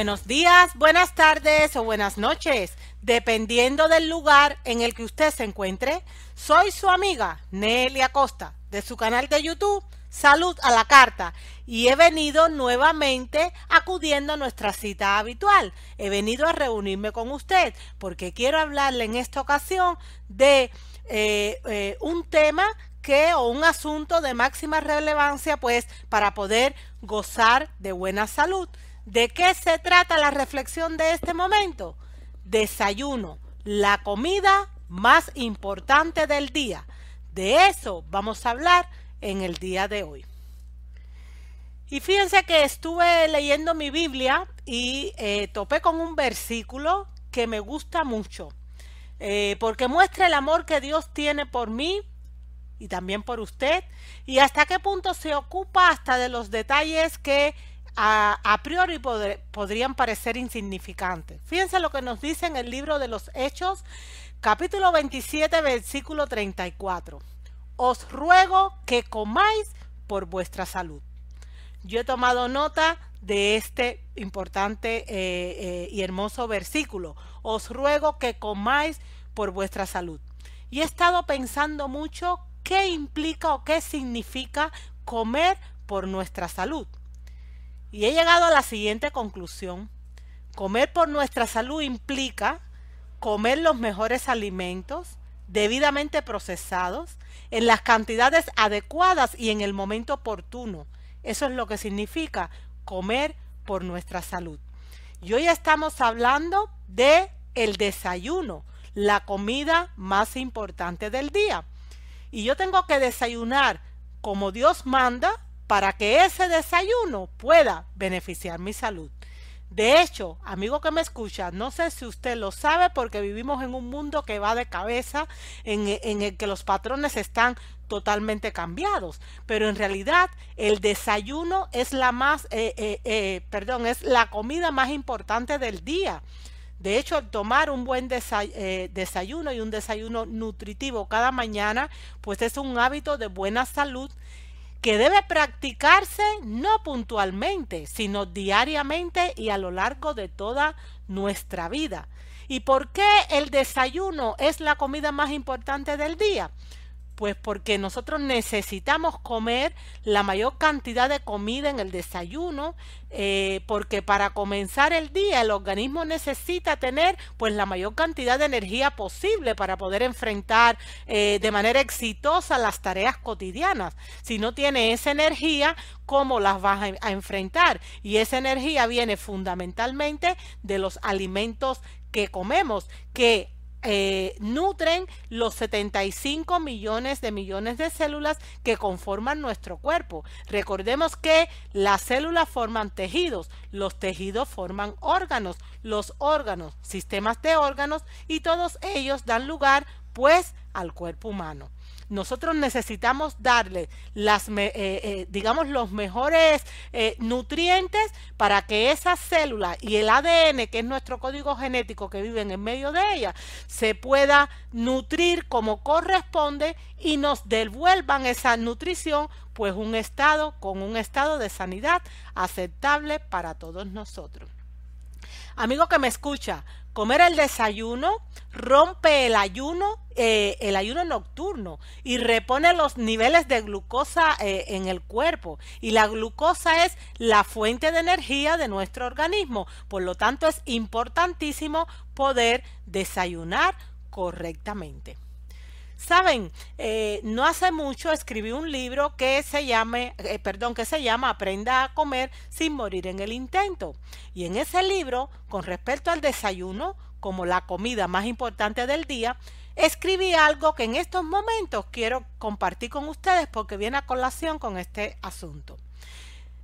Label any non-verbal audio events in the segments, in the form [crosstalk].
buenos días, buenas tardes o buenas noches, dependiendo del lugar en el que usted se encuentre. Soy su amiga Nelia Costa de su canal de YouTube Salud a la Carta y he venido nuevamente acudiendo a nuestra cita habitual. He venido a reunirme con usted porque quiero hablarle en esta ocasión de eh, eh, un tema que o un asunto de máxima relevancia pues para poder gozar de buena salud. ¿De qué se trata la reflexión de este momento? Desayuno, la comida más importante del día. De eso vamos a hablar en el día de hoy. Y fíjense que estuve leyendo mi Biblia y eh, topé con un versículo que me gusta mucho, eh, porque muestra el amor que Dios tiene por mí y también por usted, y hasta qué punto se ocupa hasta de los detalles que a, priori podrían parecer insignificantes. Fíjense lo que nos dice en el libro de los Hechos, capítulo 27, versículo 34. Os ruego que comáis por vuestra salud. Yo he tomado nota de este importante eh, eh, y hermoso versículo. Os ruego que comáis por vuestra salud. Y he estado pensando mucho qué implica o qué significa comer por nuestra salud. Y he llegado a la siguiente conclusión. Comer por nuestra salud implica comer los mejores alimentos, debidamente procesados, en las cantidades adecuadas y en el momento oportuno. Eso es lo que significa comer por nuestra salud. Y hoy estamos hablando de el desayuno, la comida más importante del día. Y yo tengo que desayunar como Dios manda, para que ese desayuno pueda beneficiar mi salud. De hecho, amigo que me escucha, no sé si usted lo sabe porque vivimos en un mundo que va de cabeza, en, el que los patrones están totalmente cambiados, pero en realidad el desayuno es la más, eh, eh, eh, perdón, es la comida más importante del día. De hecho, tomar un buen desayuno y un desayuno nutritivo cada mañana, pues es un hábito de buena salud que debe practicarse no puntualmente, sino diariamente y a lo largo de toda nuestra vida. ¿Y por qué el desayuno es la comida más importante del día? Pues porque nosotros necesitamos comer la mayor cantidad de comida en el desayuno, eh, porque para comenzar el día el organismo necesita tener pues la mayor cantidad de energía posible para poder enfrentar eh, de manera exitosa las tareas cotidianas. Si no tiene esa energía, ¿cómo las vas a, a enfrentar? Y esa energía viene fundamentalmente de los alimentos que comemos, que eh, nutren los 75 millones de millones de células que conforman nuestro cuerpo. Recordemos que las células forman tejidos, los tejidos forman órganos, los órganos, sistemas de órganos y todos ellos dan lugar pues al cuerpo humano. Nosotros necesitamos darle las, eh, eh, digamos, los mejores eh, nutrientes para que esas células y el ADN, que es nuestro código genético que viven en medio de ella, se pueda nutrir como corresponde y nos devuelvan esa nutrición, pues un estado con un estado de sanidad aceptable para todos nosotros. Amigo que me escucha, comer el desayuno rompe el ayuno eh, el ayuno nocturno y repone los niveles de glucosa eh, en el cuerpo. Y la glucosa es la fuente de energía de nuestro organismo. Por lo tanto, es importantísimo poder desayunar correctamente. Saben, eh, no hace mucho escribí un libro que se llame, perdón, que se llama Aprenda a comer sin morir en el intento. Y en ese libro, con respecto al desayuno como la comida más importante del día, escribí algo que en estos momentos quiero compartir con ustedes porque viene a colación con este asunto.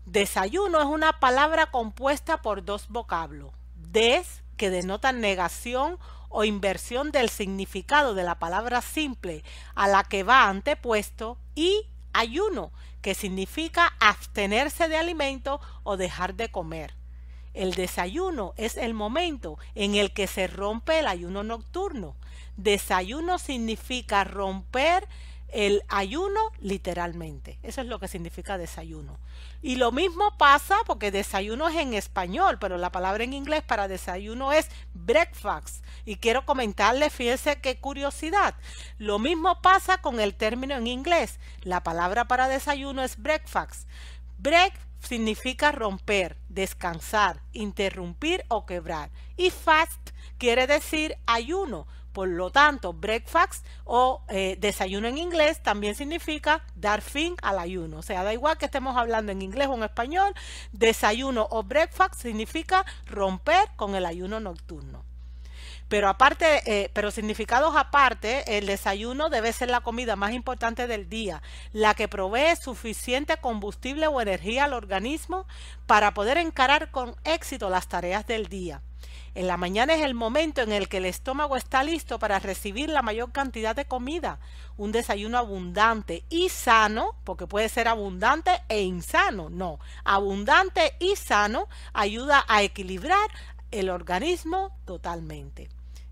Desayuno es una palabra compuesta por dos vocablos, des, que denota negación o inversión del significado de la palabra simple a la que va antepuesto, y ayuno, que significa abstenerse de alimento o dejar de comer. El desayuno es el momento en el que se rompe el ayuno nocturno. Desayuno significa romper el ayuno literalmente. Eso es lo que significa desayuno. Y lo mismo pasa porque desayuno es en español, pero la palabra en inglés para desayuno es breakfast. Y quiero comentarle, fíjense qué curiosidad. Lo mismo pasa con el término en inglés. La palabra para desayuno es breakfast. Break significa romper, descansar, interrumpir o quebrar. Y fast quiere decir ayuno. Por lo tanto, breakfast o eh, desayuno en inglés también significa dar fin al ayuno. O sea, da igual que estemos hablando en inglés o en español, desayuno o breakfast significa romper con el ayuno nocturno. Pero aparte, eh, pero significados aparte, el desayuno debe ser la comida más importante del día, la que provee suficiente combustible o energía al organismo para poder encarar con éxito las tareas del día. En la mañana es el momento en el que el estómago está listo para recibir la mayor cantidad de comida, un desayuno abundante y sano, porque puede ser abundante e insano, no, abundante y sano ayuda a equilibrar el organismo totalmente.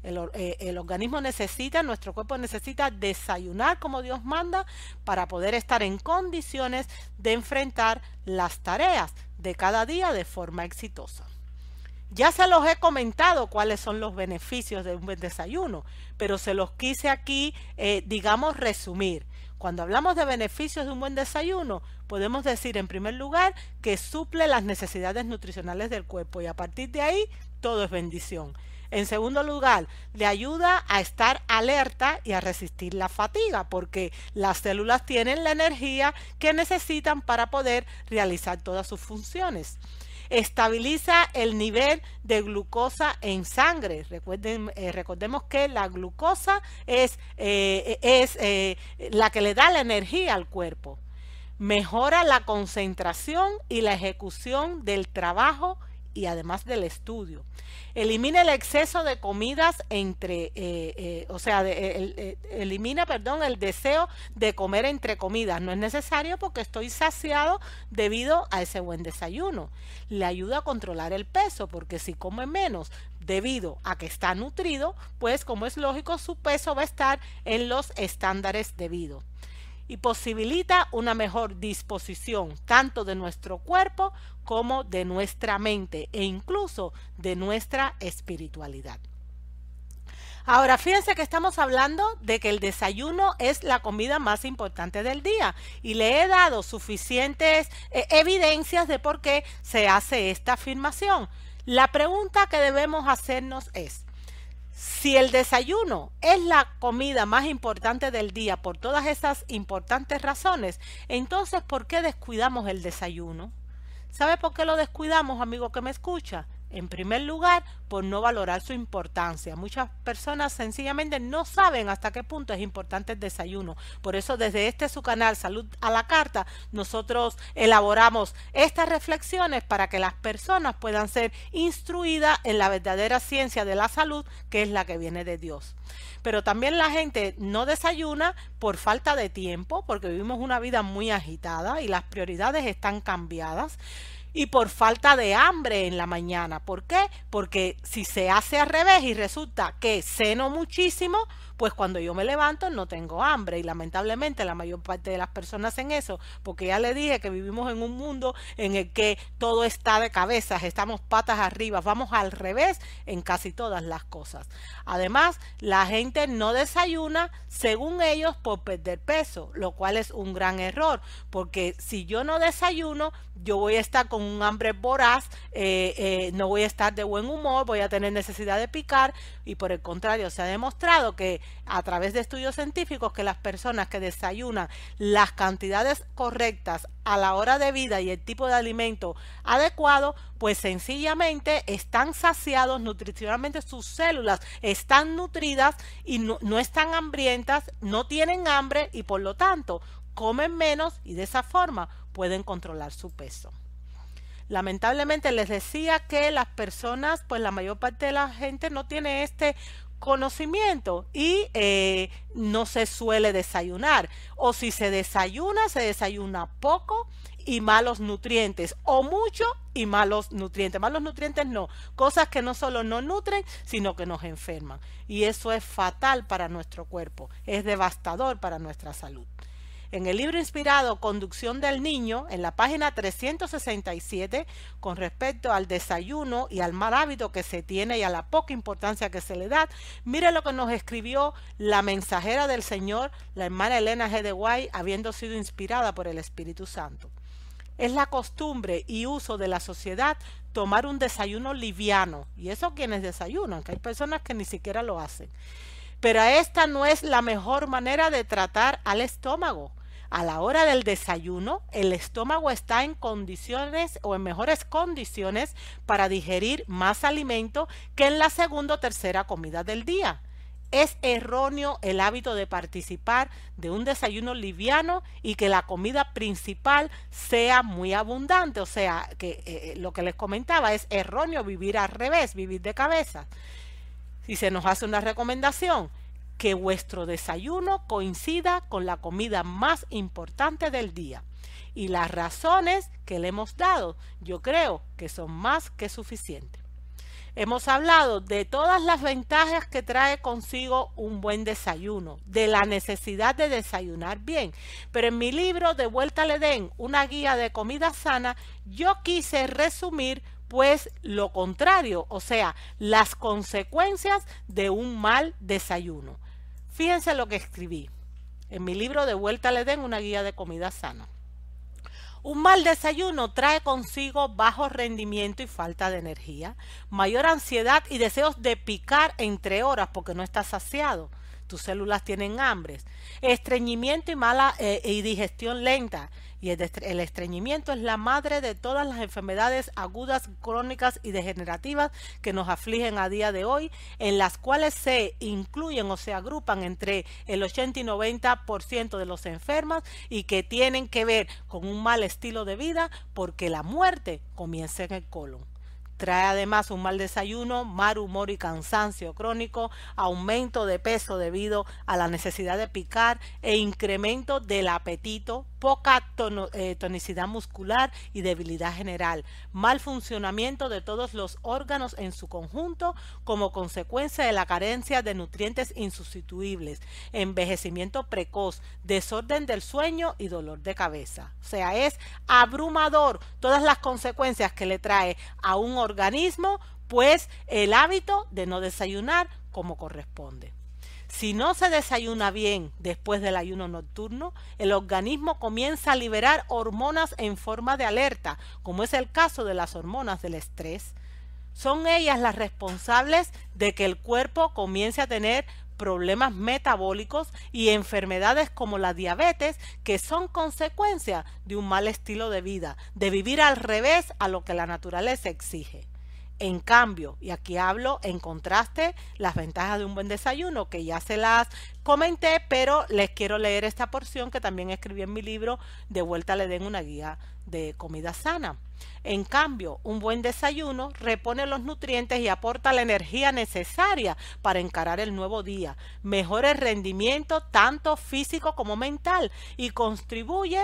Eh, el, organismo necesita, nuestro cuerpo necesita desayunar como Dios manda para poder estar en condiciones de enfrentar las tareas de cada día de forma exitosa. Ya se los he comentado cuáles son los beneficios de un buen desayuno, pero se los quise aquí, eh, digamos, resumir. Cuando hablamos de beneficios de un buen desayuno, podemos decir en primer lugar que suple las necesidades nutricionales del cuerpo y a partir de ahí todo es bendición. En segundo lugar, le ayuda a estar alerta y a resistir la fatiga, porque las células tienen la energía que necesitan para poder realizar todas sus funciones estabiliza el nivel de glucosa en sangre. Recuerden, eh, recordemos que la glucosa es, eh, es eh, la que le da la energía al cuerpo. Mejora la concentración y la ejecución del trabajo y además del estudio. Elimina el exceso de comidas entre, eh, eh, o sea, eh, elimina, perdón, el deseo de comer entre comidas. No es necesario porque estoy saciado debido a ese buen desayuno. Le ayuda a controlar el peso porque si come menos debido a que está nutrido, pues como es lógico, su peso va a estar en los estándares debidos y posibilita una mejor disposición tanto de nuestro cuerpo como de nuestra mente e incluso de nuestra espiritualidad. Ahora, fíjense que estamos hablando de que el desayuno es la comida más importante del día y le he dado suficientes eh, evidencias de por qué se hace esta afirmación. La pregunta que debemos hacernos es, si el desayuno es la comida más importante del día por todas esas importantes razones, entonces ¿por qué descuidamos el desayuno? ¿Sabe por qué lo descuidamos, amigo que me escucha? En primer lugar, por no valorar su importancia. Muchas personas sencillamente no saben hasta qué punto es importante el desayuno. Por eso desde este su canal Salud a la Carta, nosotros elaboramos estas reflexiones para que las personas puedan ser instruidas en la verdadera ciencia de la salud, que es la que viene de Dios. Pero también la gente no desayuna por falta de tiempo, porque vivimos una vida muy agitada y las prioridades están cambiadas y por falta de hambre en la mañana. ¿Por qué? Porque si se hace al revés y resulta que ceno muchísimo, pues cuando yo me levanto no tengo hambre y lamentablemente la mayor parte de las personas en eso, porque ya le dije que vivimos en un mundo en el que todo está de cabezas, estamos patas arriba, vamos al revés en casi todas las cosas. Además, la gente no desayuna según ellos por perder peso, lo cual es un gran error, porque si yo no desayuno, yo voy a estar con un hambre voraz, eh, eh, no voy a estar de buen humor, voy a tener necesidad de picar y por el contrario se ha demostrado que a través de estudios científicos que las personas que desayunan las cantidades correctas a la hora de vida y el tipo de alimento adecuado, pues sencillamente están saciados nutricionalmente, sus células están nutridas y no están hambrientas, no tienen hambre y por lo tanto comen menos y de esa forma pueden controlar su peso. Lamentablemente les decía que las personas, pues la mayor parte de la gente no tiene este conocimiento y eh, no se suele desayunar. O si se desayuna, se desayuna poco y malos nutrientes, o mucho y malos nutrientes. Malos nutrientes no, cosas que no solo nos nutren, sino que nos enferman. Y eso es fatal para nuestro cuerpo, es devastador para nuestra salud en el libro inspirado Conducción del Niño, en la página 367, con respecto al desayuno y al mal hábito que se tiene y a la poca importancia que se le da, mire lo que nos escribió la mensajera del Señor, la hermana Elena G. de Guay, habiendo sido inspirada por el Espíritu Santo. Es la costumbre y uso de la sociedad tomar un desayuno liviano, y eso quienes desayunan, que hay personas que ni siquiera lo hacen. Pero esta no es la mejor manera de tratar al estómago a la hora del desayuno, el estómago está en condiciones o en mejores condiciones para digerir más alimento que en la segunda o tercera comida del día. Es erróneo el hábito de participar de un desayuno liviano y que la comida principal sea muy abundante. O sea, que eh, eh, lo que les comentaba es erróneo vivir al revés, vivir de cabeza. Si se nos hace una recomendación, que vuestro desayuno coincida con la comida más importante del día. Y las razones que le hemos dado yo creo que son más que suficientes. Hemos hablado de todas las ventajas que trae consigo un buen desayuno, de la necesidad de desayunar bien, pero en mi libro De vuelta al den una guía de comida sana, yo quise resumir pues lo contrario, o sea, las consecuencias de un mal desayuno. Fíjense lo que escribí en mi libro De vuelta le den una guía de comida sana. Un mal desayuno trae consigo bajo rendimiento y falta de energía, mayor ansiedad y deseos de picar entre horas porque no estás saciado. Tus células tienen hambre, estreñimiento y mala eh, y digestión lenta, y el estreñimiento es la madre de todas las enfermedades agudas, crónicas y degenerativas que nos afligen a día de hoy, en las cuales se incluyen o se agrupan entre el 80 y 90% de los enfermos y que tienen que ver con un mal estilo de vida porque la muerte comienza en el colon. Trae además un mal desayuno, mal humor y cansancio crónico, aumento de peso debido a la necesidad de picar e incremento del apetito poca eh, tonicidad muscular y debilidad general, mal funcionamiento de todos los órganos en su conjunto como consecuencia de la carencia de nutrientes insustituibles, envejecimiento precoz, desorden del sueño y dolor de cabeza. O sea, es abrumador todas las consecuencias que le trae a un organismo pues el hábito de no desayunar como corresponde. Si no se desayuna bien después del ayuno nocturno, el organismo comienza a liberar hormonas en forma de alerta, como es el caso de las hormonas del estrés. Son ellas las responsables de que el cuerpo comience a tener problemas metabólicos y enfermedades como la diabetes, que son consecuencia de un mal estilo de vida, de vivir al revés a lo que la naturaleza exige. En cambio, y aquí hablo en contraste, las ventajas de un buen desayuno, que ya se las comenté, pero les quiero leer esta porción que también escribí en mi libro, De vuelta le den una guía de comida sana. En cambio, un buen desayuno repone los nutrientes y aporta la energía necesaria para encarar el nuevo día, mejora el rendimiento tanto físico como mental y contribuye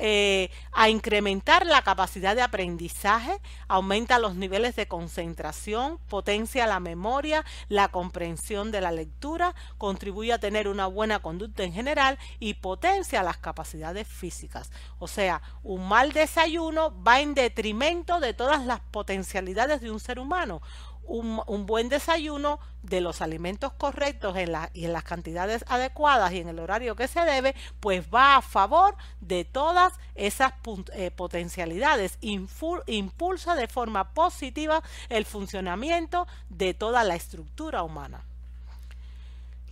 eh, a incrementar la capacidad de aprendizaje, aumenta los niveles de concentración, potencia la memoria, la comprensión de la lectura, contribuye a tener una buena conducta en general y potencia las capacidades físicas. O sea, un mal desayuno va en detrimento de todas las potencialidades de un ser humano. Un, buen desayuno de los alimentos correctos en y en las cantidades adecuadas y en el horario que se debe, pues va a favor de todas esas eh, potencialidades, impulsa de forma positiva el funcionamiento de toda la estructura humana.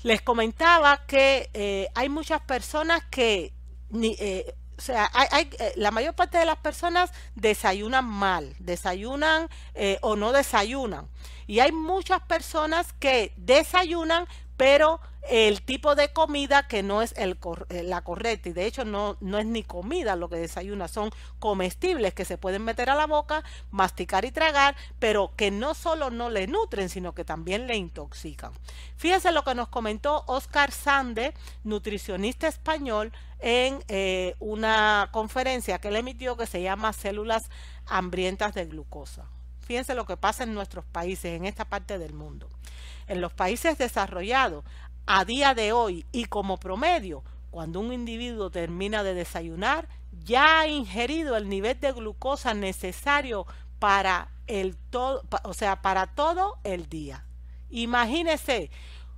Les comentaba que eh, hay muchas personas que eh, o sea, hay, eh, la mayor parte de las personas desayunan mal, desayunan eh, o no desayunan. Y hay muchas personas que desayunan pero el tipo de comida que no es eh, la correcta y de hecho no, es ni comida lo que desayuna, son comestibles que se pueden meter a la boca, masticar y tragar, pero que no solo no le nutren, sino que también le intoxican. Fíjense lo que nos comentó Oscar Sande, nutricionista español, en eh, una conferencia que él emitió que se llama Células hambrientas de glucosa. Fíjense lo que pasa en nuestros países, en esta parte del mundo. En los países desarrollados, a día de hoy y como promedio, cuando un individuo termina de desayunar, ya ha ingerido el nivel de glucosa necesario para el todo, o sea, para todo el día. Imagínese,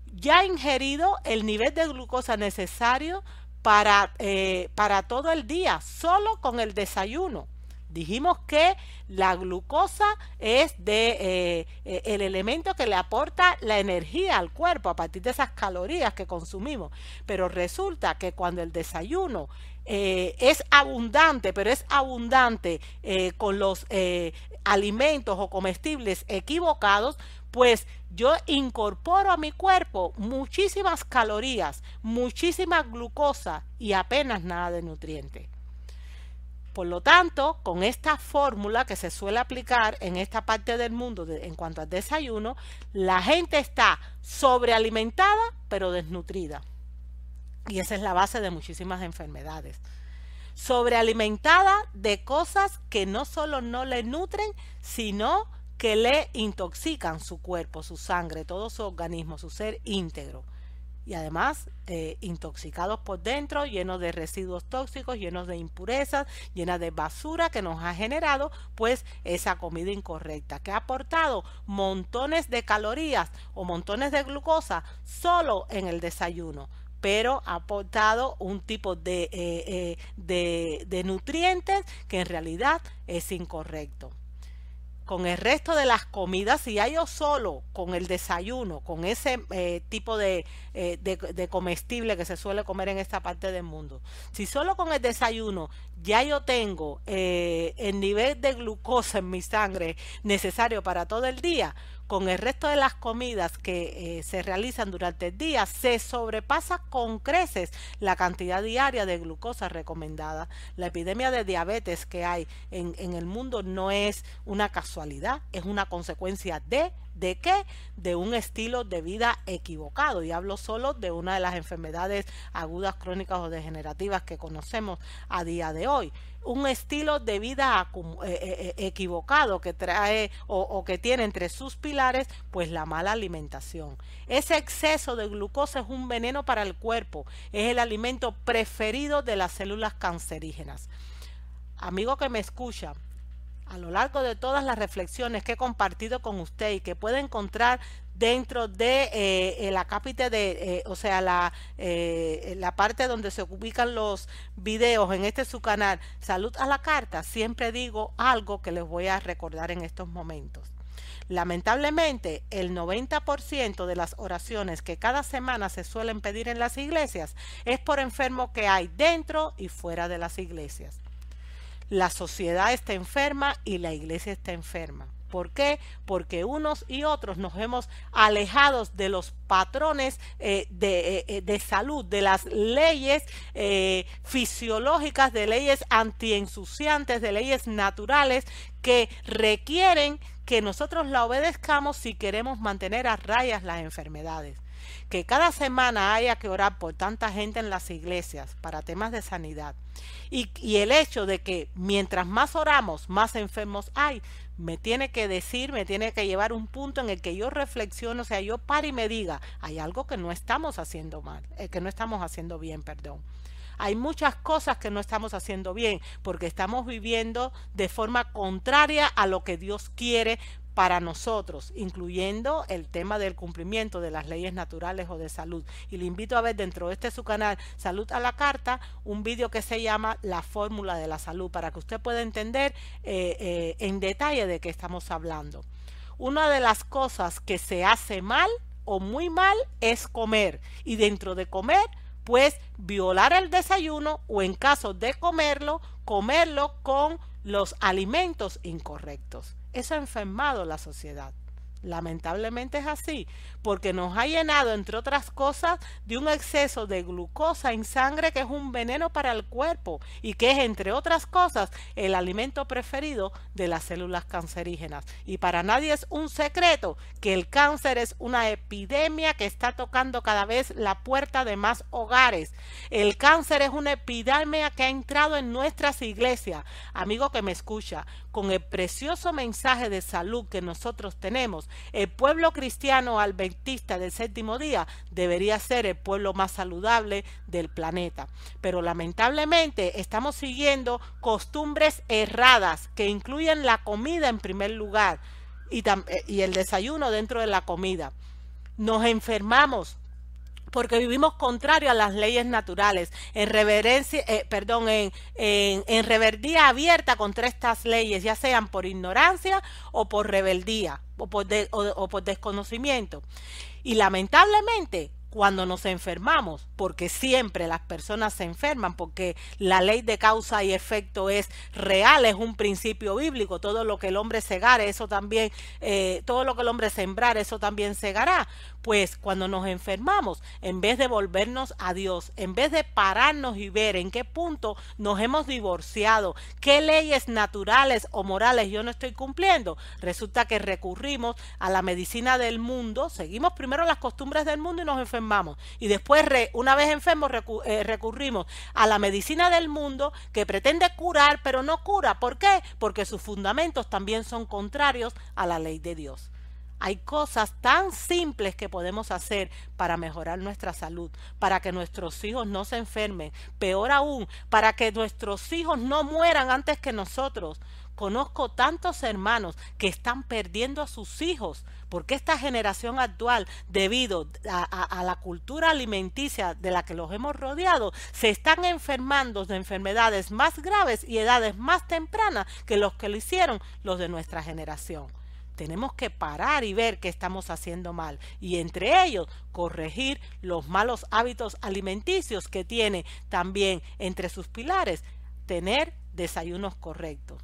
ya ha ingerido el nivel de glucosa necesario para, eh, para todo el día, solo con el desayuno. Dijimos que la glucosa es de, eh, eh, el elemento que le aporta la energía al cuerpo a partir de esas calorías que consumimos. Pero resulta que cuando el desayuno eh, es abundante, pero es abundante con los alimentos o comestibles equivocados, pues yo incorporo a mi cuerpo muchísimas calorías, muchísima glucosa y apenas nada de nutriente. Por lo tanto, con esta fórmula que se suele aplicar en esta parte del mundo en cuanto al desayuno, la gente está sobrealimentada pero desnutrida. Y esa es la base de muchísimas enfermedades. Sobrealimentada de cosas que no solo no le nutren, sino que le intoxican su cuerpo, su sangre, todo su organismo, su ser íntegro y además eh, intoxicados por dentro, llenos de residuos tóxicos, llenos de impurezas, llenas de basura que nos ha generado pues esa comida incorrecta que ha aportado montones de calorías o montones de glucosa solo en el desayuno pero ha aportado un tipo de eh, eh, nutrientes que en realidad es incorrecto con el resto de las comidas, si ya yo solo con el desayuno, con ese eh, tipo eh, de, comestible que se suele comer en esta parte del mundo, si solo con el desayuno ya yo tengo eh, el nivel de glucosa en mi sangre necesario para todo el día, con el resto de las comidas que eh, se realizan durante el día, se sobrepasa con creces la cantidad diaria de glucosa recomendada. La epidemia de diabetes que hay en, el mundo no es una casualidad, es una consecuencia de ¿De De un estilo de vida equivocado. Y hablo solo de una de las enfermedades agudas, crónicas o degenerativas que conocemos a día de hoy un estilo de vida eh, eh, eh, equivocado que trae o, que tiene entre sus pilares, pues la mala alimentación. Ese exceso de glucosa es un veneno para el cuerpo, es el alimento preferido de las células cancerígenas. Amigo que me escucha, a lo largo de todas las reflexiones que he compartido con usted y que puede encontrar dentro de eh, eh, la de, eh, o sea, la, la parte donde se ubican los videos en este su canal, Salud a la Carta, siempre digo algo que les voy a recordar en estos momentos. Lamentablemente, el 90% de las oraciones que cada semana se suelen pedir en las iglesias es por enfermo que hay dentro y fuera de las iglesias. La sociedad está enferma y la iglesia está enferma. ¿Por qué? Porque unos y otros nos hemos alejados de los patrones eh, eh, eh, de, salud, de las leyes fisiológicas, de leyes antiensuciantes, de leyes naturales que requieren que nosotros la obedezcamos si queremos mantener a rayas las enfermedades que cada semana haya que orar por tanta gente en las iglesias para temas de sanidad y, el hecho de que mientras más oramos, más enfermos hay, me tiene que decir, me tiene que llevar un punto en el que yo reflexiono, o sea, yo pare y me diga, hay algo que no estamos haciendo mal, eh, que no estamos haciendo bien, perdón. Hay muchas cosas que no estamos haciendo bien porque estamos viviendo de forma contraria a lo que Dios quiere para nosotros, incluyendo el tema del cumplimiento de las leyes naturales o de salud. Y le invito a ver dentro de este su canal Salud a la Carta un vídeo que se llama La Fórmula de la Salud para que usted pueda entender eh, eh, en detalle de qué estamos hablando. Una de las cosas que se hace mal o muy mal es comer y dentro de comer pues violar el desayuno o en caso de comerlo, comerlo con los alimentos incorrectos. Eso ha enfermado la sociedad. Lamentablemente es así, porque nos ha llenado, entre otras cosas, de un exceso de glucosa en sangre que es un veneno para el cuerpo y que es, entre otras cosas, el alimento preferido de las células cancerígenas. Y para nadie es un secreto que el cáncer es una epidemia que está tocando cada vez la puerta de más hogares. El cáncer es una epidemia que ha entrado en nuestras iglesias. Amigo que me escucha, con el precioso mensaje de salud que nosotros tenemos, el pueblo cristiano al del séptimo día debería ser el pueblo más saludable del planeta. Pero lamentablemente estamos siguiendo costumbres erradas que incluyen la comida en primer lugar y, eh, y el desayuno dentro de la comida. Nos enfermamos porque vivimos contrario a las leyes naturales, en reverencia, eh, perdón, en, en, abierta contra estas leyes, ya sean por ignorancia o por rebeldía o por, desconocimiento. Y lamentablemente, cuando nos enfermamos, porque siempre las personas se enferman, porque la ley de causa y efecto es real, es un principio bíblico, todo lo que el hombre segare, eso también, eh, todo lo que el hombre sembrar, eso también segará. Pues cuando nos enfermamos, en vez de volvernos a Dios, en vez de pararnos y ver en qué punto nos hemos divorciado, qué leyes naturales o morales yo no estoy cumpliendo, resulta que recurrimos a la medicina del mundo, seguimos primero las costumbres del mundo y nos enfermamos. Y después, una vez enfermos, eh, recurrimos a la medicina del mundo que pretende curar, pero no cura. ¿Por qué? Porque sus fundamentos también son contrarios a la ley de Dios. Hay cosas tan simples que podemos hacer para mejorar nuestra salud, para que nuestros hijos no se enfermen, peor aún, para que nuestros hijos no mueran antes que nosotros. Conozco tantos hermanos que están perdiendo a sus hijos porque esta generación actual, debido a, la cultura alimenticia de la que los hemos rodeado, se están enfermando de enfermedades más graves y edades más tempranas que los que lo hicieron los de nuestra generación tenemos que parar y ver qué estamos haciendo mal y entre ellos corregir los malos hábitos alimenticios que tiene también entre sus pilares tener desayunos correctos.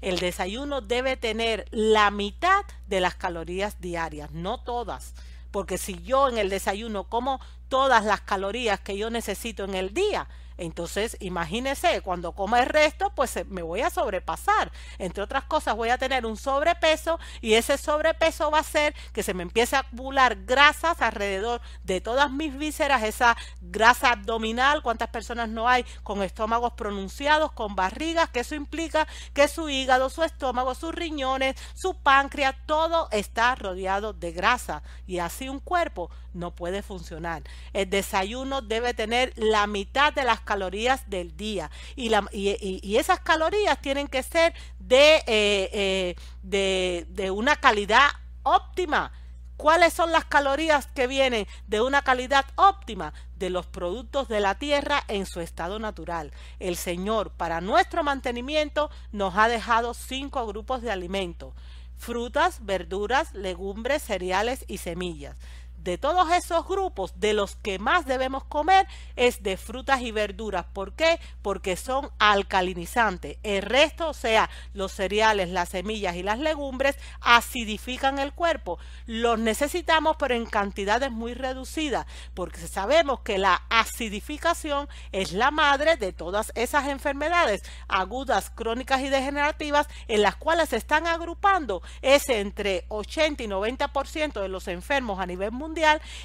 El desayuno debe tener la mitad de las calorías diarias, no todas, porque si yo en el desayuno como todas las calorías que yo necesito en el día, entonces, imagínense, cuando coma el resto, pues eh, me voy a sobrepasar. Entre otras cosas, voy a tener un sobrepeso y ese sobrepeso va a ser que se me empiece a acumular grasas alrededor de todas mis vísceras, esa grasa abdominal, cuántas personas no hay con estómagos pronunciados, con barrigas, que eso implica que su hígado, su estómago, sus riñones, su páncreas, todo está rodeado de grasa y así un cuerpo no puede funcionar. El desayuno debe tener la mitad de las calorías del día. Y, y, esas calorías tienen que ser de, eh, eh, de, de una calidad óptima. ¿Cuáles son las calorías que vienen de una calidad óptima? De los productos de la tierra en su estado natural. El Señor, para nuestro mantenimiento, nos ha dejado cinco grupos de alimentos. Frutas, verduras, legumbres, cereales y semillas de todos esos grupos, de los que más debemos comer es de frutas y verduras. ¿Por qué? Porque son alcalinizantes. El resto, o sea, los cereales, las semillas y las legumbres, acidifican el cuerpo. Los necesitamos, pero en cantidades muy reducidas, porque sabemos que la acidificación es la madre de todas esas enfermedades agudas, crónicas y degenerativas, en las cuales se están agrupando ese entre 80 y 90% de los enfermos a nivel mundial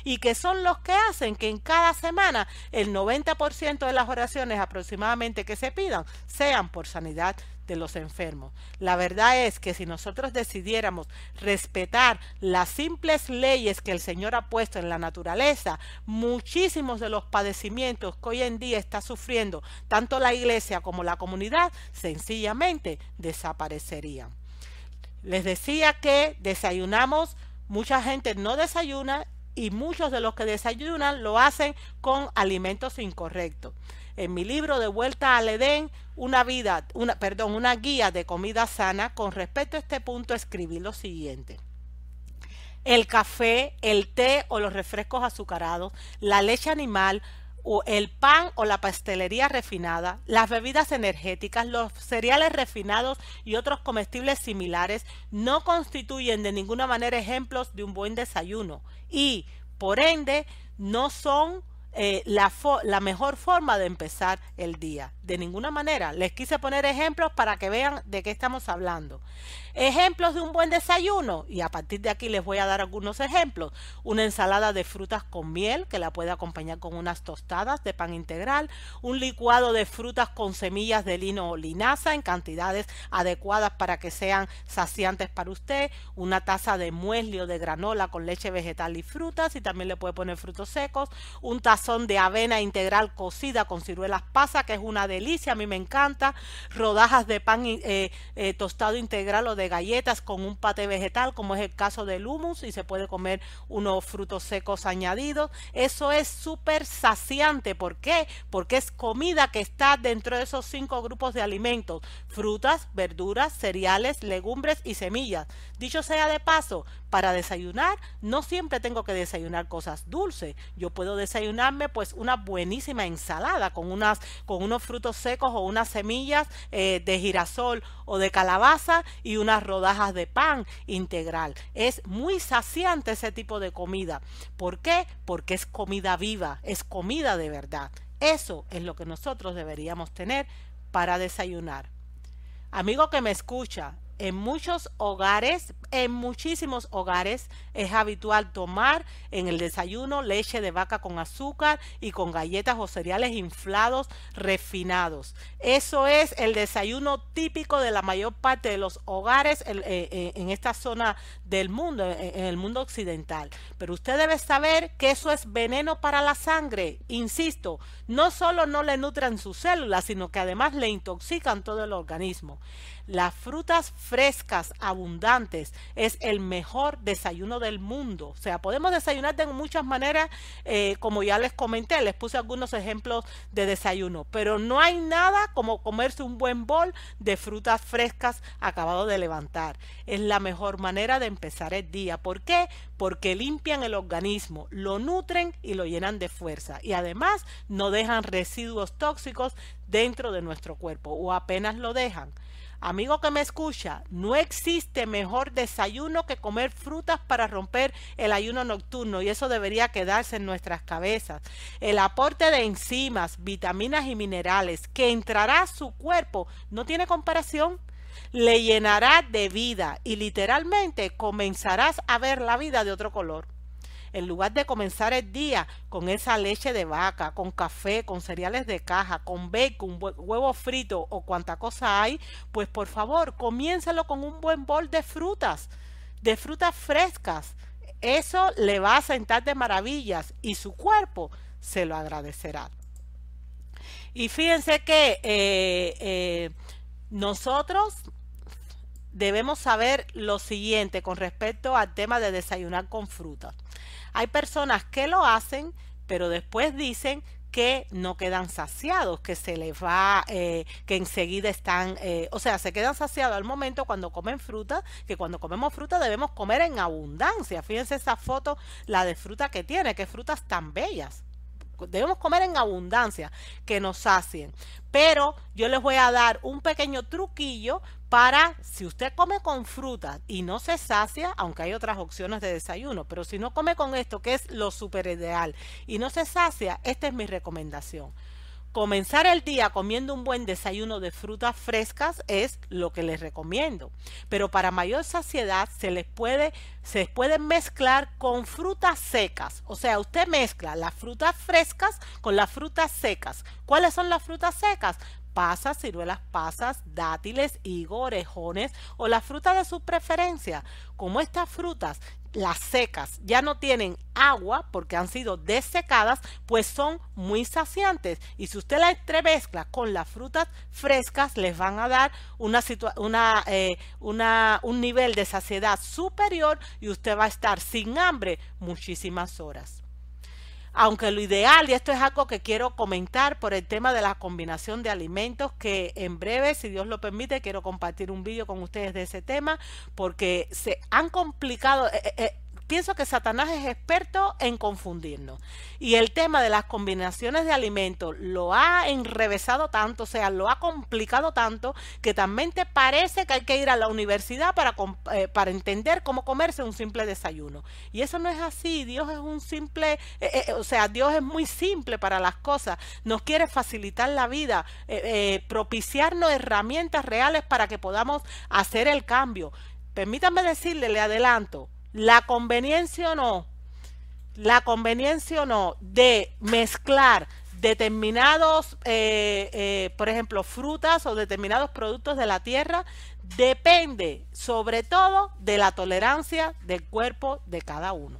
y que son los que hacen que en cada semana el 90% de las oraciones aproximadamente que se pidan sean por sanidad de los enfermos. La verdad es que si nosotros decidiéramos respetar las simples leyes que el Señor ha puesto en la naturaleza, muchísimos de los padecimientos que hoy en día está sufriendo tanto la iglesia como la comunidad sencillamente desaparecerían. Les decía que desayunamos, mucha gente no desayuna y muchos de los que desayunan lo hacen con alimentos incorrectos. En mi libro De vuelta al Edén, una vida, una, perdón, una guía de comida sana, con respecto a este punto escribí lo siguiente. El café, el té o los refrescos azucarados, la leche animal, o el pan o la pastelería refinada, las bebidas energéticas, los cereales refinados y otros comestibles similares no constituyen de ninguna manera ejemplos de un buen desayuno y, por ende, no son eh, la, la, mejor forma de empezar el día. De ninguna manera. Les quise poner ejemplos para que vean de qué estamos hablando. Ejemplos de un buen desayuno. Y a partir de aquí les voy a dar algunos ejemplos. Una ensalada de frutas con miel que la puede acompañar con unas tostadas de pan integral. Un licuado de frutas con semillas de lino o linaza en cantidades adecuadas para que sean saciantes para usted. Una taza de muesli o de granola con leche vegetal y frutas. Y también le puede poner frutos secos. Un son de avena integral cocida con ciruelas pasa, que es una delicia, a mí me encanta, rodajas de pan eh, eh, tostado integral o de galletas con un pate vegetal, como es el caso del hummus, y se puede comer unos frutos secos añadidos. Eso es súper saciante. ¿Por qué? Porque es comida que está dentro de esos cinco grupos de alimentos, frutas, verduras, cereales, legumbres y semillas. Dicho sea de paso, para desayunar no siempre tengo que desayunar cosas dulces. Yo puedo desayunar pues una buenísima ensalada con, unas, con unos frutos secos o unas semillas eh, de girasol o de calabaza y unas rodajas de pan integral. Es muy saciante ese tipo de comida. ¿Por qué? Porque es comida viva, es comida de verdad. Eso es lo que nosotros deberíamos tener para desayunar. Amigo que me escucha, en muchos hogares, en muchísimos hogares es habitual tomar en el desayuno leche de vaca con azúcar y con galletas o cereales inflados refinados. Eso es el desayuno típico de la mayor parte de los hogares eh, eh, en, esta zona del mundo, en, en el mundo occidental. Pero usted debe saber que eso es veneno para la sangre. Insisto, no solo no le nutran sus células, sino que además le intoxican todo el organismo. Las frutas frescas, abundantes, es el mejor desayuno del mundo. O sea, podemos desayunar de muchas maneras, eh, como ya les comenté, les puse algunos ejemplos de desayuno, pero no hay nada como comerse un buen bol de frutas frescas acabado de levantar. Es la mejor manera de empezar el día. ¿Por qué? Porque limpian el organismo, lo nutren y lo llenan de fuerza. Y además no dejan residuos tóxicos dentro de nuestro cuerpo o apenas lo dejan. Amigo que me escucha, no existe mejor desayuno que comer frutas para romper el ayuno nocturno y eso debería quedarse en nuestras cabezas. El aporte de enzimas, vitaminas y minerales que entrará a su cuerpo no tiene comparación le llenará de vida y literalmente comenzarás a ver la vida de otro color en lugar de comenzar el día con esa leche de vaca, con café, con cereales de caja, con bacon, huevo frito o cuanta cosa hay, pues por favor, comiénzalo con un buen bol de frutas, de frutas frescas. Eso le va a sentar de maravillas y su cuerpo se lo agradecerá. Y fíjense que eh, eh, nosotros debemos saber lo siguiente con respecto al tema de desayunar con frutas. Hay personas que lo hacen, pero después dicen que no quedan saciados, que se les va, eh, que enseguida están, eh, o sea, se quedan saciados al momento cuando comen fruta, que cuando comemos fruta debemos comer en abundancia. Fíjense esa foto, la de fruta que tiene, que frutas tan bellas. Debemos comer en abundancia, que nos sacien. Pero yo les voy a dar un pequeño truquillo para, si usted come con frutas y no se sacia, aunque hay otras opciones de desayuno, pero si no come con esto, que es lo super ideal, y no se sacia, esta es mi recomendación. Comenzar el día comiendo un buen desayuno de frutas frescas es lo que les recomiendo. Pero para mayor saciedad se les puede, se les puede mezclar con frutas secas. O sea, usted mezcla las frutas frescas con las frutas secas. ¿Cuáles son las frutas secas? pasas, ciruelas pasas, dátiles, y orejones o la fruta de su preferencia. Como estas frutas, las secas, ya no tienen agua porque han sido desecadas, pues son muy saciantes. Y si usted las entremezcla con las frutas frescas, les van a dar una, una, eh, una, un nivel de saciedad superior y usted va a estar sin hambre muchísimas horas aunque lo ideal, y esto es algo que quiero comentar por el tema de la combinación de alimentos, que en breve, si Dios lo permite, quiero compartir un vídeo con ustedes de ese tema, porque se han complicado, eh, eh, eh, pienso que Satanás es experto en confundirnos. Y el tema de las combinaciones de alimentos lo ha enrevesado tanto, o sea, lo ha complicado tanto, que también te parece que hay que ir a la universidad para, eh, para entender cómo comerse un simple desayuno. Y eso no es así. Dios es un simple, eh, eh, o sea, Dios es muy simple para las cosas. Nos quiere facilitar la vida, propiciarnos herramientas reales para que podamos hacer el cambio. Permítanme decirle, le adelanto, la conveniencia o no, la conveniencia o no de mezclar determinados, eh, eh, por ejemplo, frutas o determinados productos de la tierra, depende sobre todo de la tolerancia del cuerpo de cada uno.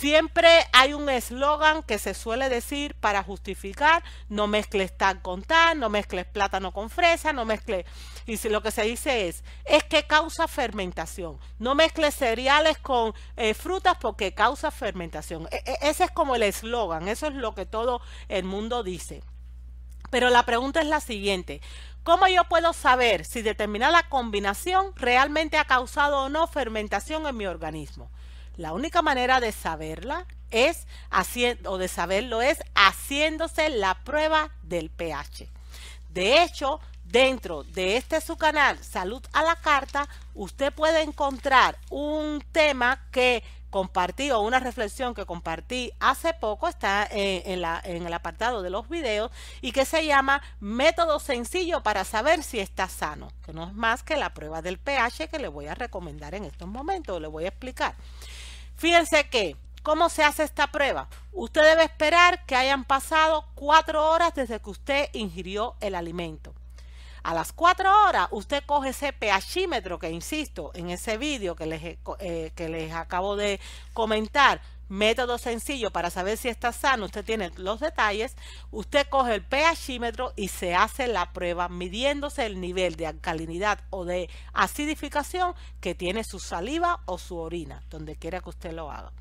Siempre hay un eslogan que se suele decir para justificar, no mezcles tan con tan, no mezcles plátano con fresa, no mezcles... Y si lo que se dice es, es que causa fermentación. No mezcles cereales con eh, frutas porque causa fermentación. E, e, ese es como el eslogan, eso es lo que todo el mundo dice. Pero la pregunta es la siguiente. ¿Cómo yo puedo saber si determinada combinación realmente ha causado o no fermentación en mi organismo? La única manera de saberla es haciendo de saberlo es haciéndose la prueba del pH. De hecho, dentro de este su canal Salud a la Carta, usted puede encontrar un tema que compartí o una reflexión que compartí hace poco, está en, en el apartado de los videos y que se llama Método sencillo para saber si está sano, que no es más que la prueba del pH que le voy a recomendar en estos momentos, le voy a explicar. Fíjense que, ¿cómo se hace esta prueba? Usted debe esperar que hayan pasado cuatro horas desde que usted ingirió el alimento. A las cuatro horas usted coge ese pHímetro que insisto en ese vídeo que eh, que les acabo de comentar, método sencillo para saber si está sano, usted tiene los detalles, usted coge el pHímetro y se hace la prueba midiéndose el nivel de alcalinidad o de acidificación que tiene su saliva o su orina, donde quiera que usted lo haga.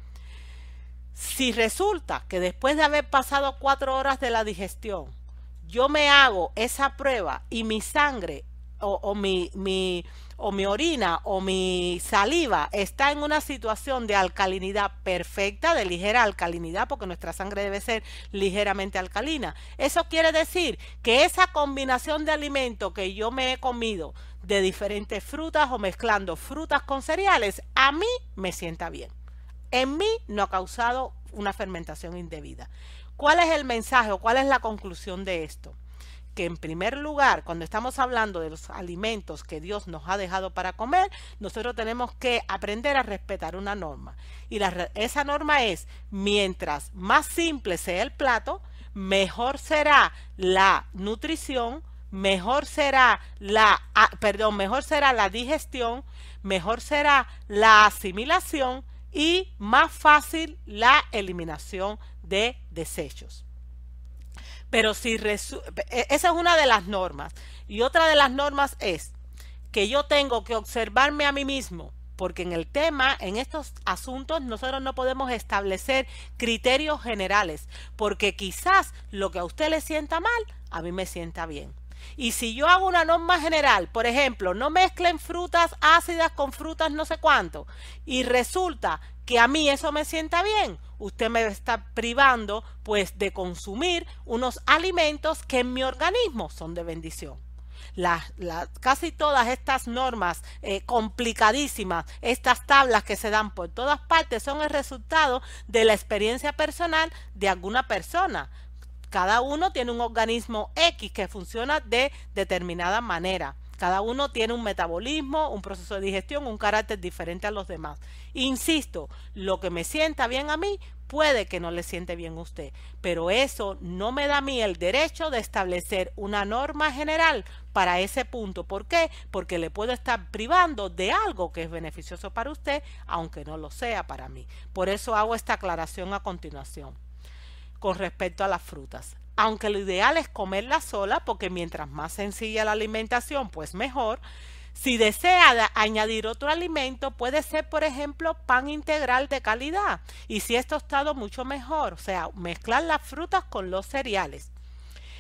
Si resulta que después de haber pasado cuatro horas de la digestión, yo me hago esa prueba y mi sangre o, mi, mi o mi orina o mi saliva está en una situación de alcalinidad perfecta, de ligera alcalinidad, porque nuestra sangre debe ser ligeramente alcalina. Eso quiere decir que esa combinación de alimentos que yo me he comido de diferentes frutas o mezclando frutas con cereales, a mí me sienta bien. En mí no ha causado una fermentación indebida. ¿Cuál es el mensaje o cuál es la conclusión de esto? que en primer lugar, cuando estamos hablando de los alimentos que Dios nos ha dejado para comer, nosotros tenemos que aprender a respetar una norma. Y esa norma es, mientras más simple sea el plato, mejor será la nutrición, mejor será la, perdón, mejor será la digestión, mejor será la asimilación y más fácil la eliminación de desechos. Pero si e-, esa es una de las normas. Y otra de las normas es que yo tengo que observarme a mí mismo, porque en el tema, en estos asuntos, nosotros no podemos establecer criterios generales, porque quizás lo que a usted le sienta mal, a mí me sienta bien. Y si yo hago una norma general, por ejemplo, no mezclen frutas ácidas con frutas no sé cuánto, y resulta que a mí eso me sienta bien, usted me está privando pues de consumir unos alimentos que en mi organismo son de bendición. casi todas estas normas eh, complicadísimas, estas tablas que se dan por todas partes, son el resultado de la experiencia personal de alguna persona. Cada uno tiene un organismo X que funciona de determinada manera. Cada uno tiene un metabolismo, un proceso de digestión, un carácter diferente a los demás. Insisto, lo que me sienta bien a mí puede que no le siente bien a usted, pero eso no me da a mí el derecho de establecer una norma general para ese punto. ¿Por qué? Porque le puedo estar privando de algo que es beneficioso para usted, aunque no lo sea para mí. Por eso hago esta aclaración a continuación con respecto a las frutas. Aunque lo ideal es comerla sola porque mientras más sencilla la alimentación, pues mejor. Si desea añadir otro alimento, puede ser, por ejemplo, pan integral de calidad. Y si es tostado, mucho mejor. O sea, mezclar las frutas con los cereales.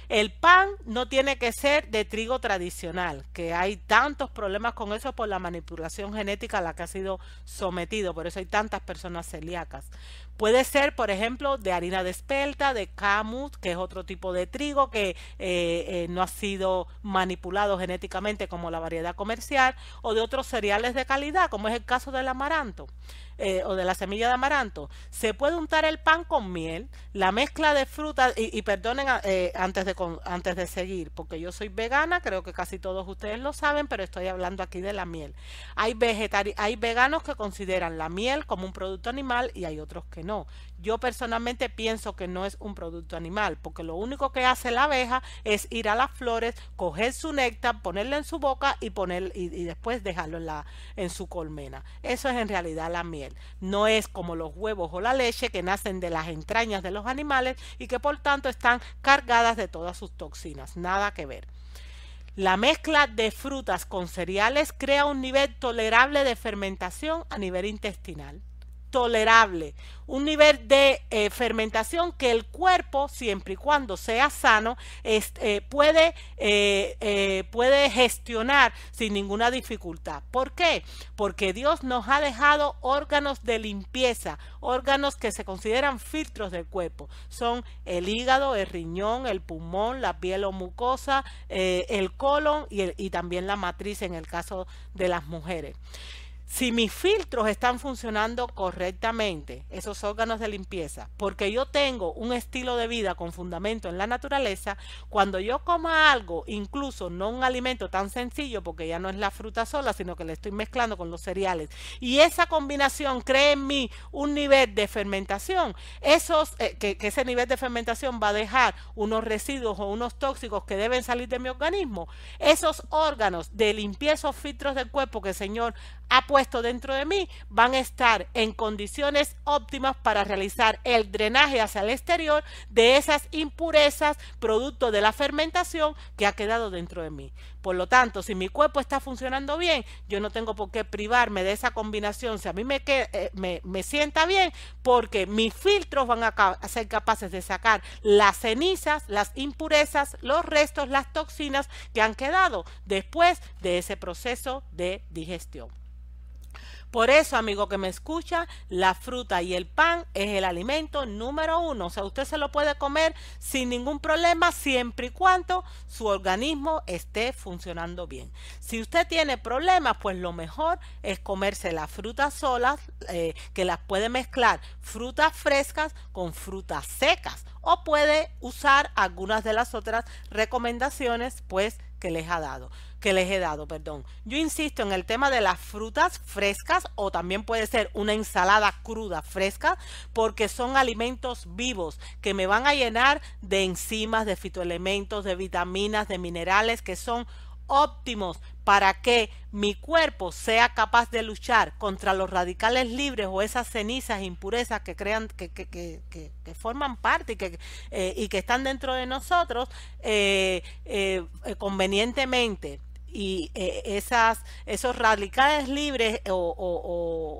El pan no tiene que ser de trigo tradicional, que hay tantos problemas con eso por la manipulación genética a la que ha sido sometido. Por eso hay tantas personas celíacas. Puede ser, por ejemplo, de harina de espelta, de camus, que es otro tipo de trigo que eh, eh, no ha sido manipulado genéticamente como la variedad comercial, o de otros cereales de calidad, como es el caso del amaranto. Eh, o de la semilla de amaranto, se puede untar el pan con miel, la mezcla de frutas, y, y perdonen eh, antes, de antes de seguir, porque yo soy vegana, creo que casi todos ustedes lo saben, pero estoy hablando aquí de la miel. Hay, hay veganos que consideran la miel como un producto animal y hay otros que no yo personalmente pienso que no es un producto animal, porque lo único que hace la abeja es ir a las flores, coger su néctar, ponerla en su boca y, poner, y, y después dejarlo en, la, en su colmena. Eso es en realidad la miel. No es como los huevos o la leche que nacen de las entrañas de los animales y que por tanto están cargadas de todas sus toxinas. Nada que ver. La mezcla de frutas con cereales crea un nivel tolerable de fermentación a nivel intestinal tolerable, un nivel de eh, fermentación que el cuerpo, siempre y cuando sea sano, eh, puede, eh, puede gestionar sin ninguna dificultad. ¿Por qué? Porque Dios nos ha dejado órganos de limpieza, órganos que se consideran filtros del cuerpo. Son el hígado, el riñón, el pulmón, la piel o mucosa, el colon y, y también la matriz en el caso de las mujeres si mis filtros están funcionando correctamente, esos órganos de limpieza, porque yo tengo un estilo de vida con fundamento en la naturaleza, cuando yo coma algo, incluso no un alimento tan sencillo, porque ya no es la fruta sola, sino que le estoy mezclando con los cereales, y esa combinación crea en mí un nivel de fermentación, esos, eh, que, que ese nivel de fermentación va a dejar unos residuos o unos tóxicos que deben salir de mi organismo, esos órganos de limpieza o filtros del cuerpo que el Señor ha puesto dentro de mí van a estar en condiciones óptimas para realizar el drenaje hacia el exterior de esas impurezas producto de la fermentación que ha quedado dentro de mí. Por lo tanto, si mi cuerpo está funcionando bien, yo no tengo por qué privarme de esa combinación si a mí me, eh, me, sienta bien, porque mis filtros van a ser capaces de sacar las cenizas, las impurezas, los restos, las toxinas que han quedado después de ese proceso de digestión. Por eso, amigo que me escucha, la fruta y el pan es el alimento número uno. O sea, usted se lo puede comer sin ningún problema siempre y cuando su organismo esté funcionando bien. Si usted tiene problemas, pues lo mejor es comerse las frutas solas, eh, que las puede mezclar frutas frescas con frutas secas o puede usar algunas de las otras recomendaciones pues que les ha dado que les he dado, perdón. Yo insisto en el tema de las frutas frescas o también puede ser una ensalada cruda fresca porque son alimentos vivos que me van a llenar de enzimas, de fitoelementos, de vitaminas, de minerales que son óptimos para que mi cuerpo sea capaz de luchar contra los radicales libres o esas cenizas, impurezas que crean, que, que, forman parte y que, eh, y que están dentro de nosotros eh, eh, convenientemente y eh, esas, esos radicales libres o,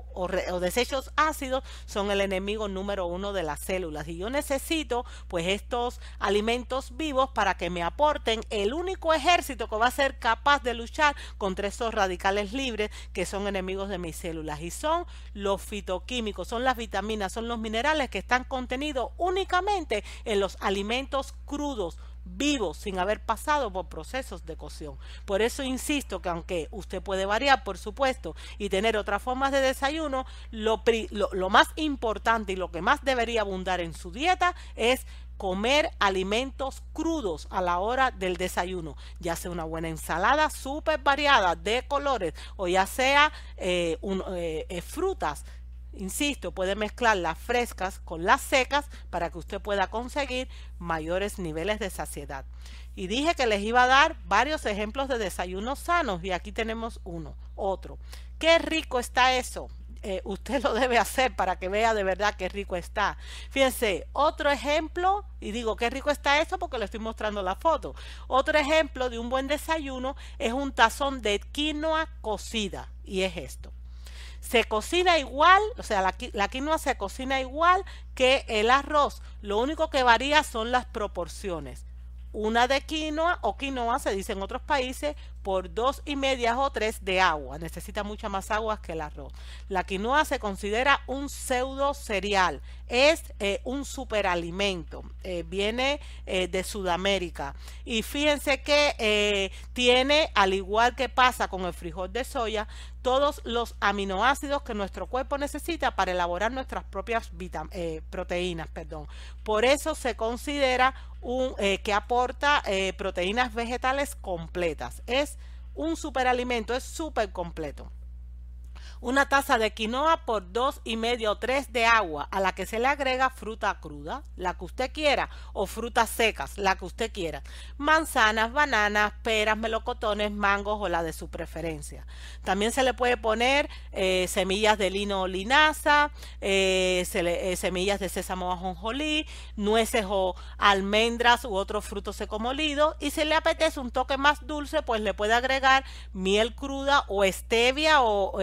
o, desechos ácidos son el enemigo número uno de las células. Y yo necesito pues estos alimentos vivos para que me aporten el único ejército que va a ser capaz de luchar contra esos radicales libres que son enemigos de mis células. Y son los fitoquímicos, son las vitaminas, son los minerales que están contenidos únicamente en los alimentos crudos Vivo, sin haber pasado por procesos de cocción. Por eso insisto que aunque usted puede variar, por supuesto, y tener otras formas de desayuno, lo, más importante y lo que más debería abundar en su dieta es comer alimentos crudos a la hora del desayuno, ya sea una buena ensalada súper variada de colores o ya sea eh, eh, eh, frutas Insisto, puede mezclar las frescas con las secas para que usted pueda conseguir mayores niveles de saciedad. Y dije que les iba a dar varios ejemplos de desayunos sanos y aquí tenemos uno, otro. Qué rico está eso. Eh, usted lo debe hacer para que vea de verdad qué rico está. Fíjense, otro ejemplo, y digo qué rico está eso porque le estoy mostrando la foto. Otro ejemplo de un buen desayuno es un tazón de quinoa cocida y es esto. Se cocina igual, o sea, la, quinoa se cocina igual que el arroz. Lo único que varía son las proporciones. Una de quinoa o quinoa se dice en otros países, por dos y medias o tres de agua. Necesita mucha más agua que el arroz. La quinoa se considera un pseudo cereal. Es eh, un superalimento. Eh, viene eh, de Sudamérica. Y fíjense que tiene, al igual que pasa con el frijol de soya, todos los aminoácidos que nuestro cuerpo necesita para elaborar nuestras propias proteínas. Perdón. Por eso se considera un, que aporta proteínas vegetales completas. Es un superalimento, es súper completo una taza de quinoa por dos y medio o tres de agua, a la que se le agrega fruta cruda, la que usted quiera, o frutas secas, la que usted quiera, manzanas, bananas, peras, melocotones, mangos o la de su preferencia. También se le puede poner eh, semillas de lino o linaza, eh, eh, semillas de sésamo ajonjolí, nueces o almendras u otros frutos seco molido. Y si le apetece un toque más dulce, pues le puede agregar miel cruda o stevia o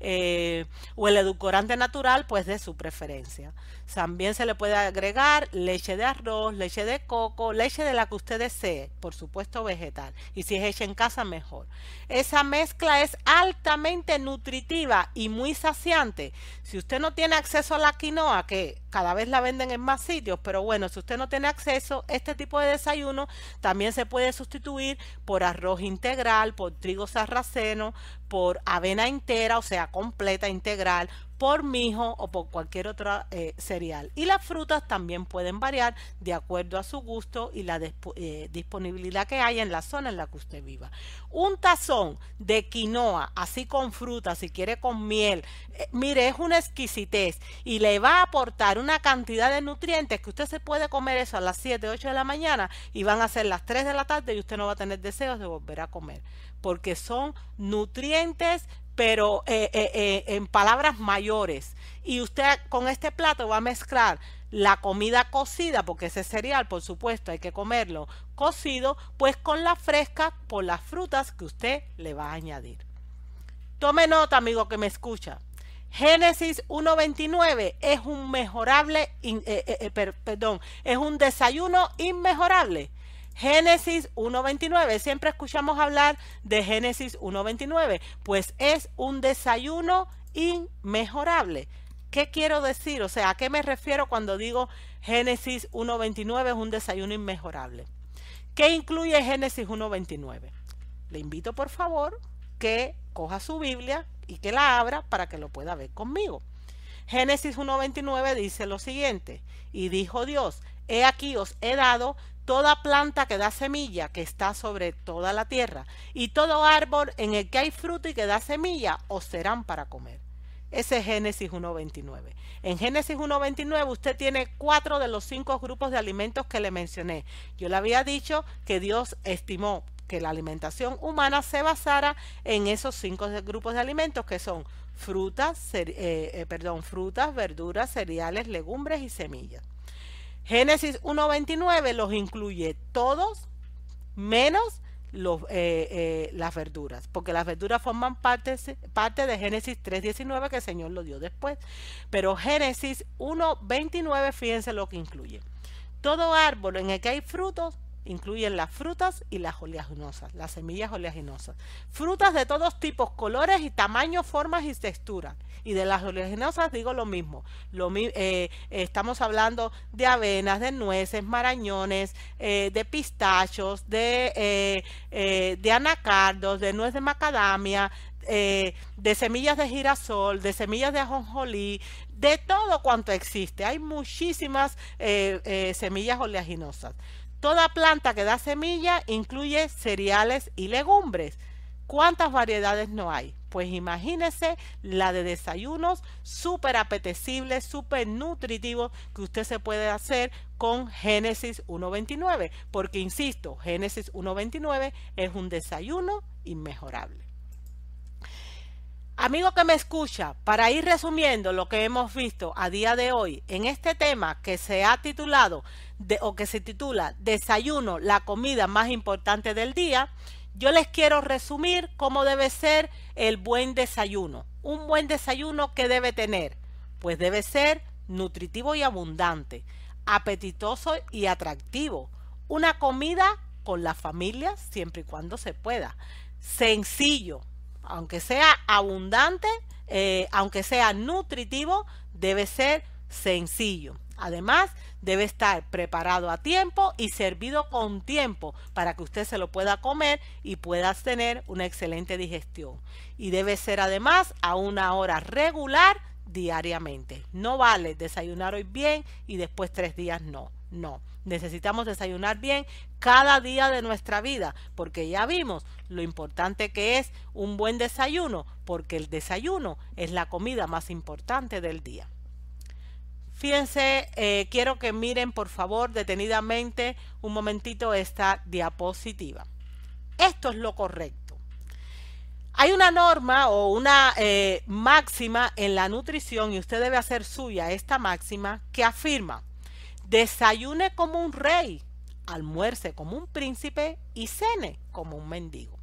eh, o el edulcorante natural, pues de su preferencia. También se le puede agregar leche de arroz, leche de coco, leche de la que usted desee, por supuesto vegetal. Y si es hecha en casa, mejor. Esa mezcla es altamente nutritiva y muy saciante. Si usted no tiene acceso a la quinoa, que cada vez la venden en más sitios, pero bueno, si usted no tiene acceso, este tipo de desayuno también se puede sustituir por arroz integral, por trigo sarraceno, por avena entera, o sea, completa, integral, por mijo o por cualquier otro eh, cereal. Y las frutas también pueden variar de acuerdo a su gusto y la eh, disponibilidad que haya en la zona en la que usted viva. Un tazón de quinoa, así con fruta, si quiere con miel, eh, mire, es una exquisitez y le va a aportar una cantidad de nutrientes que usted se puede comer eso a las 7, 8 de la mañana y van a ser las 3 de la tarde y usted no va a tener deseos de volver a comer, porque son nutrientes pero eh, eh, eh, en palabras mayores. Y usted con este plato va a mezclar la comida cocida, porque ese cereal, por supuesto, hay que comerlo cocido, pues con la fresca, por las frutas que usted le va a añadir. Tome nota, amigo que me escucha. Génesis 1.29 es un mejorable, perdón, es un desayuno inmejorable Génesis 1.29. Siempre escuchamos hablar de Génesis 1.29. Pues es un desayuno inmejorable. ¿Qué quiero decir? O sea, ¿a qué me refiero cuando digo Génesis 1.29 es un desayuno inmejorable? ¿Qué incluye Génesis 1.29? Le invito por favor que coja su Biblia y que la abra para que lo pueda ver conmigo. Génesis 1.29 dice lo siguiente, y dijo Dios, he aquí os he dado toda planta que da semilla que está sobre toda la tierra, y todo árbol en el que hay fruto y que da semilla os serán para comer. Ese es Génesis 1.29. En Génesis 1.29 usted tiene cuatro de los cinco grupos de alimentos que le mencioné. Yo le había dicho que Dios estimó que la alimentación humana se basara en esos cinco grupos de alimentos que son frutas, eh, eh, perdón, frutas, verduras, cereales, legumbres y semillas. Génesis 1.29 los incluye todos menos eh, eh, las verduras, porque las verduras forman parte, parte de Génesis 3.19 que el Señor lo dio después. Pero Génesis 1.29, fíjense lo que incluye. Todo árbol en el que hay frutos Incluyen las frutas y las oleaginosas, las semillas oleaginosas. Frutas de todos tipos, colores y tamaños, formas y texturas. Y de las oleaginosas digo lo mismo. Eh, eh, estamos hablando de avenas, de nueces, marañones, eh, de pistachos, de, de anacardos, de nuez de macadamia, de semillas de girasol, de semillas de ajonjolí, de todo cuanto existe. Hay muchísimas semillas oleaginosas. Toda planta que da semilla incluye cereales y legumbres. ¿Cuántas variedades no hay? Pues imagínese la de desayunos súper apetecibles, súper nutritivos que usted se puede hacer con Génesis 1.29. Porque, insisto, Génesis 1.29 es un desayuno inmejorable. Amigo que me escucha, para ir resumiendo lo que hemos visto a día de hoy en este tema que se ha titulado o que se titula Desayuno, la comida más importante del día, yo les quiero resumir cómo debe ser el buen desayuno. Un buen desayuno que debe tener, pues debe ser nutritivo y abundante, apetitoso y atractivo. Una comida con la familia siempre y cuando se pueda. Sencillo, aunque sea abundante, eh, aunque sea nutritivo, debe ser sencillo. Además, debe estar preparado a tiempo y servido con tiempo para que usted se lo pueda comer y puedas tener una excelente digestión. Y debe ser además a una hora regular diariamente. No vale desayunar hoy bien y después tres días no. No. Necesitamos desayunar bien cada día de nuestra vida, porque ya vimos lo importante que es un buen desayuno, porque el desayuno es la comida más importante del día. Fíjense, eh, quiero que miren por favor detenidamente un momentito esta diapositiva. Esto es lo correcto. Hay una norma o una eh, máxima en la nutrición y usted debe hacer suya esta máxima que afirma desayune como un rey, almuerce como un príncipe y cene como un mendigo.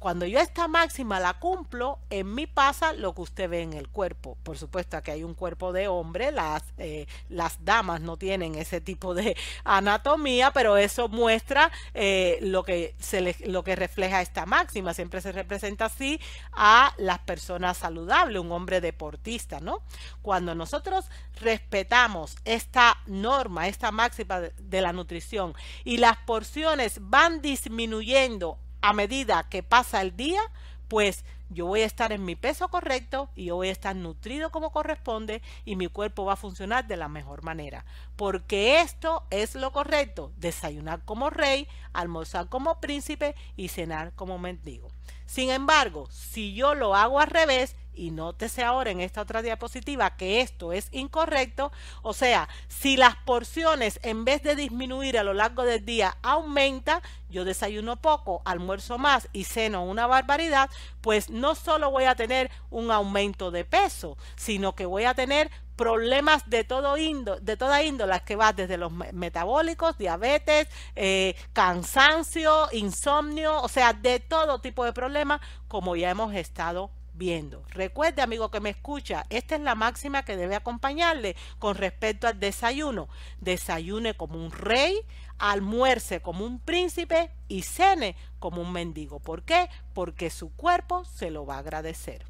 Cuando yo esta máxima la cumplo, en mí pasa lo que usted ve en el cuerpo. Por supuesto que hay un cuerpo de hombre, las, eh, las damas no tienen ese tipo de [laughs] anatomía, pero eso muestra eh, lo, que se lo que refleja esta máxima. Siempre se representa así a las personas saludables, un hombre deportista, ¿no? Cuando nosotros respetamos esta norma, esta máxima de la nutrición y las porciones van disminuyendo a medida que pasa el día, pues yo voy a estar en mi peso correcto y yo voy a estar nutrido como corresponde y mi cuerpo va a funcionar de la mejor manera. Porque esto es lo correcto, desayunar como rey, almorzar como príncipe y cenar como mendigo. Sin embargo, si yo lo hago al revés y nótese ahora en esta otra diapositiva que esto es incorrecto, o sea, si las porciones en vez de disminuir a lo largo del día aumenta, yo desayuno poco, almuerzo más y ceno una barbaridad, pues no solo voy a tener un aumento de peso, sino que voy a tener problemas de, todo de toda índola que va desde los metabólicos, diabetes, eh, cansancio, insomnio, o sea, de todo tipo de problemas como ya hemos estado Recuerde, amigo que me escucha, esta es la máxima que debe acompañarle con respecto al desayuno. Desayune como un rey, almuerce como un príncipe y cene como un mendigo. ¿Por qué? Porque su cuerpo se lo va a agradecer.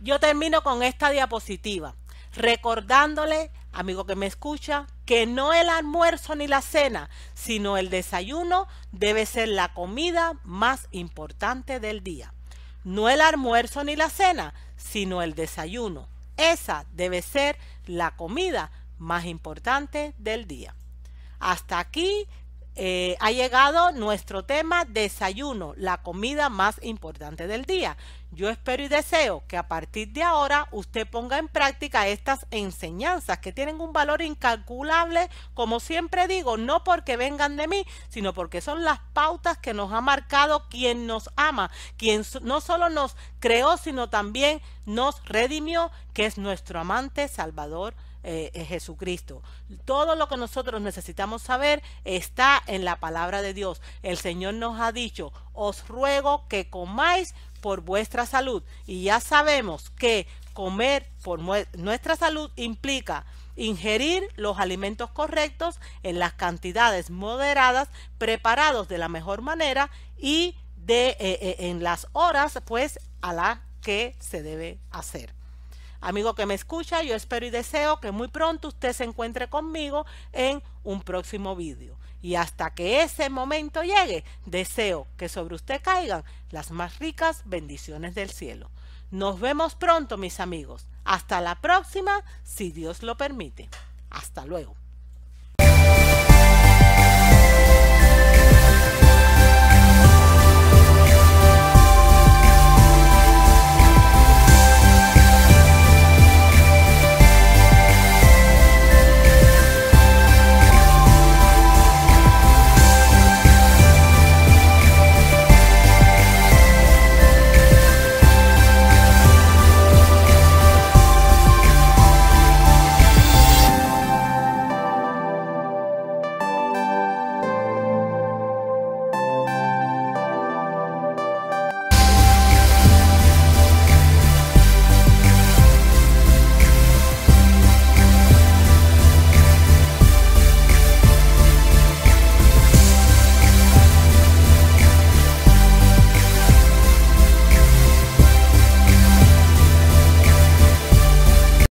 Yo termino con esta diapositiva, recordándole, amigo que me escucha, que no el almuerzo ni la cena, sino el desayuno debe ser la comida más importante del día no el almuerzo ni la cena, sino el desayuno. Esa debe ser la comida más importante del día. Hasta aquí eh, ha llegado nuestro tema desayuno, la comida más importante del día. Yo espero y deseo que a partir de ahora usted ponga en práctica estas enseñanzas que tienen un valor incalculable, como siempre digo, no porque vengan de mí, sino porque son las pautas que nos ha marcado quien nos ama, quien no solo nos creó, sino también nos redimió, que es nuestro amante Salvador eh, Jesucristo. Todo lo que nosotros necesitamos saber está en la palabra de Dios. El Señor nos ha dicho, os ruego que comáis por vuestra salud. Y ya sabemos que comer por nuestra salud implica ingerir los alimentos correctos en las cantidades moderadas, preparados de la mejor manera y de, eh, eh, en las horas pues a las que se debe hacer. Amigo que me escucha, yo espero y deseo que muy pronto usted se encuentre conmigo en un próximo vídeo. Y hasta que ese momento llegue, deseo que sobre usted caigan las más ricas bendiciones del cielo. Nos vemos pronto, mis amigos. Hasta la próxima, si Dios lo permite. Hasta luego.